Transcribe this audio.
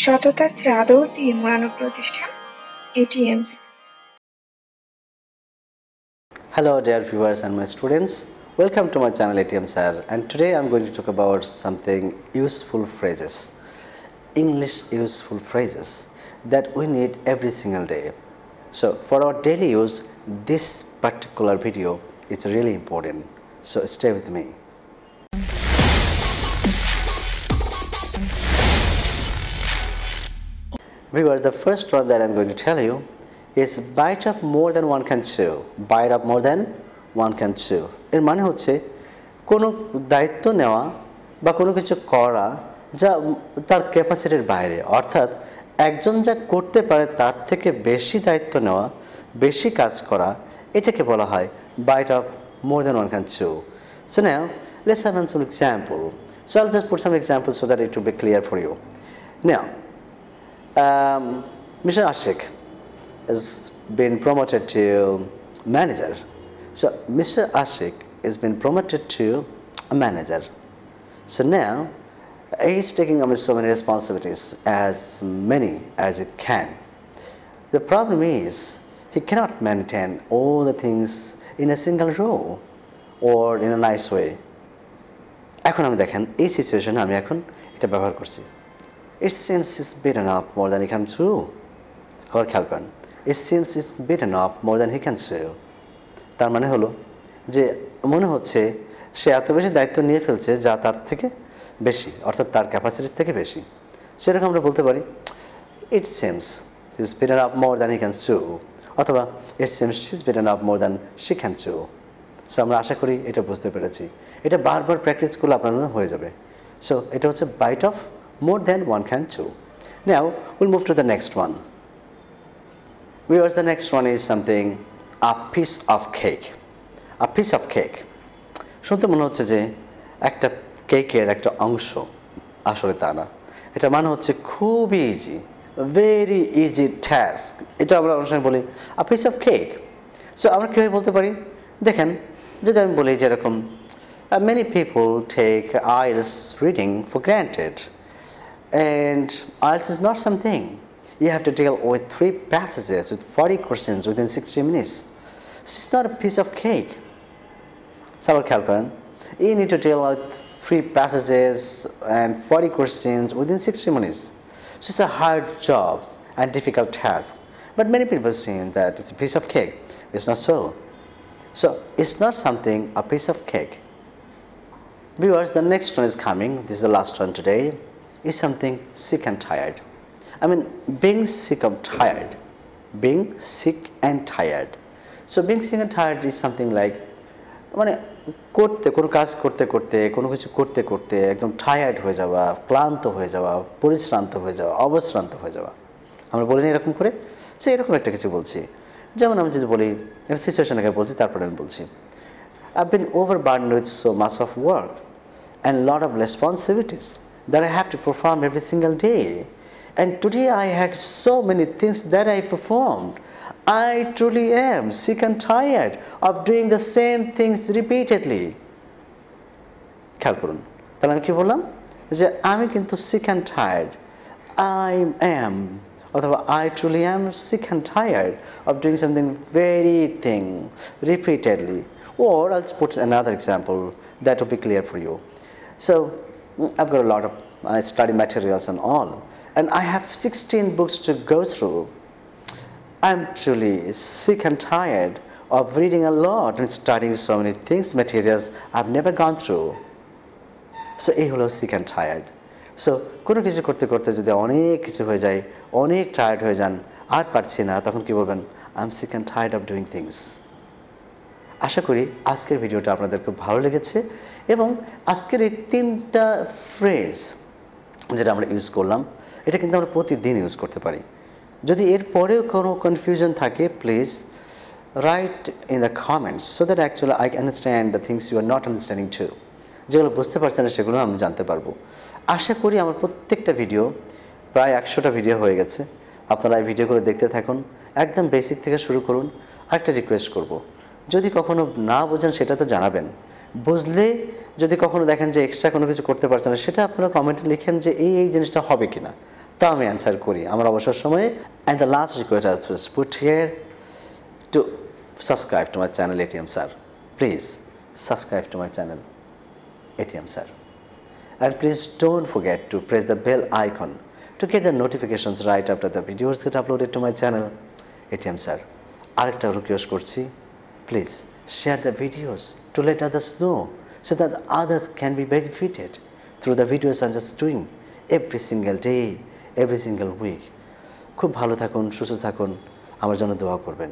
সততার চাদর দিয়ে মোড়ানো প্রতিষ্ঠান Hello dear viewers and my students, welcome to my channel ATMsar. and today I'm going to talk about something useful phrases, English useful phrases that we need every single day. So for our daily use, this particular video is really important. So stay with me. viewers the first word that I'm going to tell you is bite of more than one can chew bite of more than one can chew এর মানে হচ্ছে কোনো দায়িত্ব নেওয়া বা কোনো কিছু করা যা তার ক্যাপাসিটির বাইরে অর্থাৎ একজন যা করতে পারে তার থেকে বেশি দায়িত্ব নেওয়া বেশি কাজ করা এটাকে বলা হয় bite of more than one can chew so now let's have some example so I'll just put some examples so that it will be clear for you now um, Mr. Ashik has been promoted to manager. So Mr. Ashik has been promoted to a manager. So now he's taking on so many responsibilities, as many as he can. The problem is he cannot maintain all the things in a single row or in a nice way. এখন আমি দেখেন এই সিচুয়েশনে আমি এখন এটা ব্যবহার করছি it seems he's beaten up more than he can chew আবার খেয়াল করেন it is he's an of more than he can chew তার মানে হলো যে মনে হচ্ছে সে এত বেশি দায়িত্ব নিয়ে ফেলছে যা তার থেকে বেশি অর্থাৎ তার ক্যাপাসিটির থেকে বেশি সেরকম আমরা বলতে পারি it seems is bitten up more than he can chew অথবা it seems is bitten up more than she can chew so আমরা আশা করি এটা বুঝতে পেরেছি এটা বারবার প্র্যাকটিস করলে আপনার হয়ে যাবে সো এটা হচ্ছে bite of more than one can chew. Now we'll move to the next one. Viewers, the next one is something a piece of cake. A piece of cake. শুনতে মনে হচ্ছে যে একটা কেকের একটা অংশ আসলে তা না এটা মানে হচ্ছে খুবই ইজি ভেরি ইজি টাস্ক এটা আমরা অনুষ্ঠানে বলি a piece of cake so আমরা কীভাবে বলতে পারি দেখেন যদি আমি বলি যেরকম many people take IELTS reading for granted and IELTS is not something. You have to deal with three passages with 40 questions within 60 minutes. It's not a piece of cake. Sabarkalpan, you need to deal with three passages and 40 questions within 60 minutes. So it's a hard job and difficult task. But many people seem that it's a piece of cake. It's not so. So it's not something a piece of cake. Viewers, the next one is coming. This is the last one today. is something sick and tired. I mean, being sick and tired, being sick and tired. So being sick and tired is something like মানে করতে কোনো কাজ করতে করতে কোনো কিছু করতে করতে একদম টায়ার্ড হয়ে যাওয়া ক্লান্ত হয়ে যাওয়া পরিশ্রান্ত হয়ে যাওয়া অবশ্রান্ত হয়ে যাওয়া আমরা বলিনি এরকম করে সে এরকম একটা কিছু বলছি যেমন আমি যদি বলি একটা সিচুয়েশন বলছি তারপরে আমি বলছি I been over burn with so much of work and lot of responsibilities that I have to perform every single day. And today I had so many things that I performed. I truly am sick and tired of doing the same things repeatedly. খেয়াল করুন তাহলে আমি কি বললাম যে আমি কিন্তু sick and tired I am অথবা I truly sick sick and tired of doing something very thing repeatedly or all put another example that will be clear for you so I've got a lot of uh, study materials and all. And I have 16 books to go through. I'm truly sick and tired of reading a lot and studying so many things, materials I've never gone through. So এই হলো sick and tired so কোনো কিছু করতে করতে যদি অনেক কিছু হয়ে যায় অনেক টায়ার্ড হয়ে যান আর পারছি না তখন কি বলবেন I am sick and tired of doing things আশা করি আজকের ভিডিওটা আপনাদের খুব ভালো লেগেছে এবং আজকের এই তিনটা ফ্রেজ যেটা আমরা ইউজ করলাম এটা কিন্তু আমরা প্রতিদিন ইউজ করতে পারি যদি এর পরেও কোনো কনফিউশন থাকে please write in the comments so that actually I understand the things you are not understanding to যেগুলো বুঝতে পারছেন না সেগুলো আমি জানতে পারবো আশা করি আমার প্রত্যেকটা ভিডিও প্রায় একশোটা ভিডিও হয়ে গেছে আপনারা এই ভিডিওগুলো দেখতে থাকুন একদম বেসিক থেকে শুরু করুন আরেকটা রিকোয়েস্ট করবো যদি কখনো না বোঝেন সেটা তো জানাবেন বুঝলে যদি কখনো দেখেন যে এক্সট্রা কোনো কিছু করতে পারছেন না সেটা আপনারা কমেন্টে লিখেন যে এই এই জিনিসটা হবে কি না তা আমি অ্যান্সার করি আমার অবসর সময়ে and the last request put here to subscribe to my channel ATM sir please subscribe to my channel ATM sir and please don't forget to press the bell icon to get the notifications right after the videos get uploaded to my channel ATM sir আরেকটা request করছি Please share the videos to let others know so that others can be benefited through the videos I'm just doing every single day, every single week. খুব ভালো থাকুন সুস্থ থাকুন আমার জন্য দোয়া করবেন